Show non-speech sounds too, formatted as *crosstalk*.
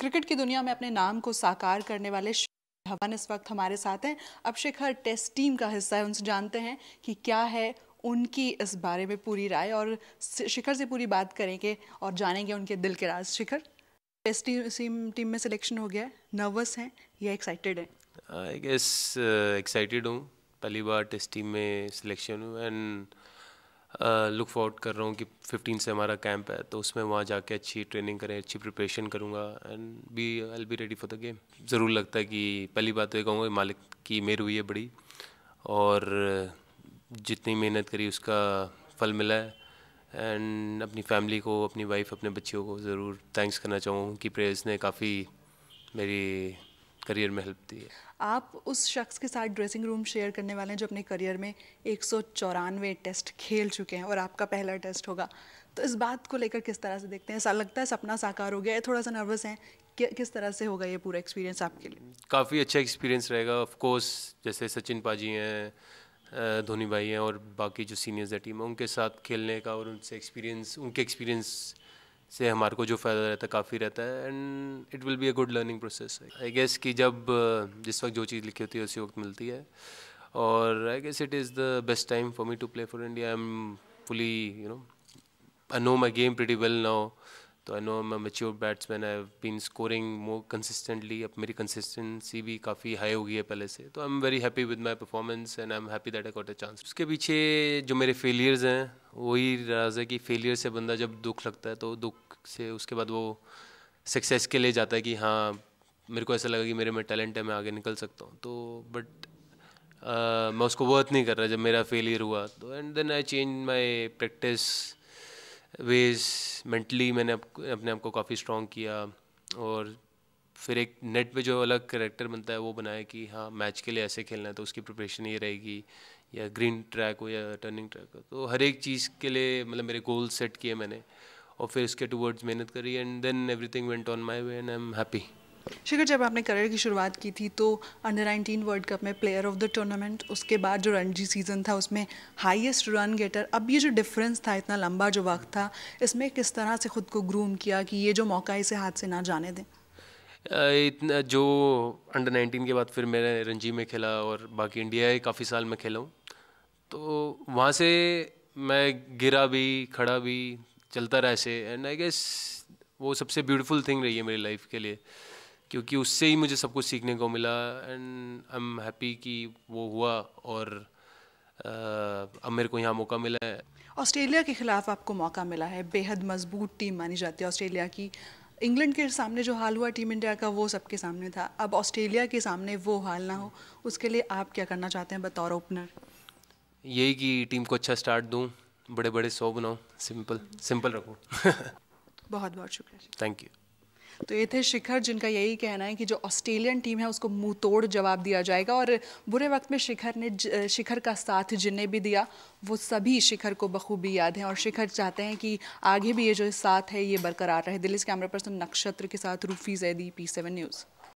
cricket की दुनिया में अपने नाम को साकार करने वाले धवन इस वक्त हमारे साथ हैं अब शिखर टेस्ट टीम का हिस्सा है उनसे जानते हैं कि क्या है उनकी इस बारे में पूरी राय और शिखर से पूरी बात करेंगे और जानेंगे उनके दिल के राज शिखर टेस्ट टीम टीम में सिलेक्शन हो गया है नर्वस हैं या एक्साइटेड हैं आई गेस एक्साइटेड हूँ पहली बार टेस्ट टीम में सिलेक्शन हूँ एंड लुक फॉर्ड कर रहा हूँ कि फिफ्टीन से हमारा कैंप है तो उसमें वहाँ जाके अच्छी ट्रेनिंग करें अच्छी प्रिपरेशन करूँगा and be I be ready for the game ज़रूर लगता है कि पहली बात तो ये कहूँगा मालिक की मेर हुई है बड़ी और जितनी मेहनत करी उसका फल मिला है एंड अपनी फैमिली को अपनी वाइफ अपने बच्चियों को ज़रूर थैंक्स करना चाहूँ कि प्रेयर्स ने काफ़ी मेरी करियर में हेल्प दी है आप उस शख्स के साथ ड्रेसिंग रूम शेयर करने वाले हैं जो अपने करियर में एक टेस्ट खेल चुके हैं और आपका पहला टेस्ट होगा तो इस बात को लेकर किस तरह से देखते हैं ऐसा लगता है सपना साकार हो गया है थोड़ा सा नर्वस है कि, किस तरह से होगा ये पूरा एक्सपीरियंस आपके लिए काफ़ी अच्छा एक्सपीरियंस रहेगा ऑफकोर्स जैसे सचिन पाजी हैं धोनी भाई हैं और बाकी जो सीनियर्स है टीम है उनके साथ खेलने का और उनसे एक्सपीरियंस उनके एक्सपीरियंस से हमारे को जो फ़ायदा रहता है काफ़ी रहता है and it will be a good learning process I guess कि जब जिस वक्त जो चीज़ लिखी होती है उसी वक्त मिलती है और I guess it is the best time for me to play for India I am fully you know I know my game pretty well now तो I know I mature batsman I been scoring more consistently अब मेरी consistency भी काफ़ी high हो गई है पहले से तो I am very happy with my performance and I am happy that I got a chance उसके पीछे जो मेरे फेलियर्स हैं वही राज है कि फेलियर से बंदा जब दुख लगता है तो दुख से उसके बाद वो सक्सेस के लिए जाता है कि हाँ मेरे को ऐसा लगा कि मेरे में टैलेंट है मैं आगे निकल सकता हूँ तो बट Uh, मैं उसको वर्थ नहीं कर रहा जब मेरा फेलियर हुआ तो and then I change my practice ways mentally मैंने अपने आप को काफ़ी स्ट्रॉन्ग किया और फिर एक नेट पे जो अलग करेक्टर बनता है वो बनाया कि हाँ मैच के लिए ऐसे खेलना है तो उसकी प्रिपरेशन ये रहेगी या ग्रीन ट्रैक हो या टर्निंग ट्रैक हो तो हर एक चीज़ के लिए मतलब मेरे गोल सेट किए मैंने और फिर इसके टूवर्ड्स मेहनत करी and then everything went on my way and I am happy Shikhar जब आपने करियर की शुरुआत की थी तो अंडर 19 वर्ल्ड कप में प्लेयर ऑफ द टूर्नामेंट उसके बाद जो रणजी सीज़न था उसमें हाईएस्ट रन गेटर अब ये जो डिफरेंस था इतना लंबा जो वक्त था इसमें किस तरह से खुद को ग्रूम किया कि ये जो मौका इसे हाथ से ना जाने दें इतना जो अंडर 19 के बाद फिर मैंने रणजी में खेला और बाकी इंडिया काफ़ी साल में खेला हूँ तो वहाँ से मैं गिरा भी खड़ा भी चलता रहा ऐसे एंड आई गेस वो सबसे ब्यूटीफुल थिंग रही है मेरी लाइफ के लिए क्योंकि उससे ही मुझे सब कुछ सीखने को मिला एंड आई एम हैप्पी कि वो हुआ और अब मेरे को यहाँ मौका मिला है ऑस्ट्रेलिया के खिलाफ आपको मौका मिला है बेहद मजबूत टीम मानी जाती है ऑस्ट्रेलिया की इंग्लैंड के सामने जो हाल हुआ टीम इंडिया का वो सबके सामने था अब ऑस्ट्रेलिया के सामने वो हाल ना हो उसके लिए आप क्या करना चाहते हैं बतौर ओपनर यही कि टीम को अच्छा स्टार्ट दूँ बड़े बड़े सौ बनाऊँ सिंपल सिंपल रखो *laughs* बहुत बहुत शुक्रिया थैंक यू तो ये थे शिखर जिनका यही कहना है कि जो ऑस्ट्रेलियन टीम है उसको मुंह तोड़ जवाब दिया जाएगा और बुरे वक्त में शिखर ने शिखर का साथ जिन्हें भी दिया वो सभी शिखर को बखूबी याद हैं और शिखर चाहते हैं कि आगे भी ये जो साथ है ये बरकरार रहे दिल्ली से कैमरा पर्सन नक्षत्र के साथ Rufi Zaidi P seven news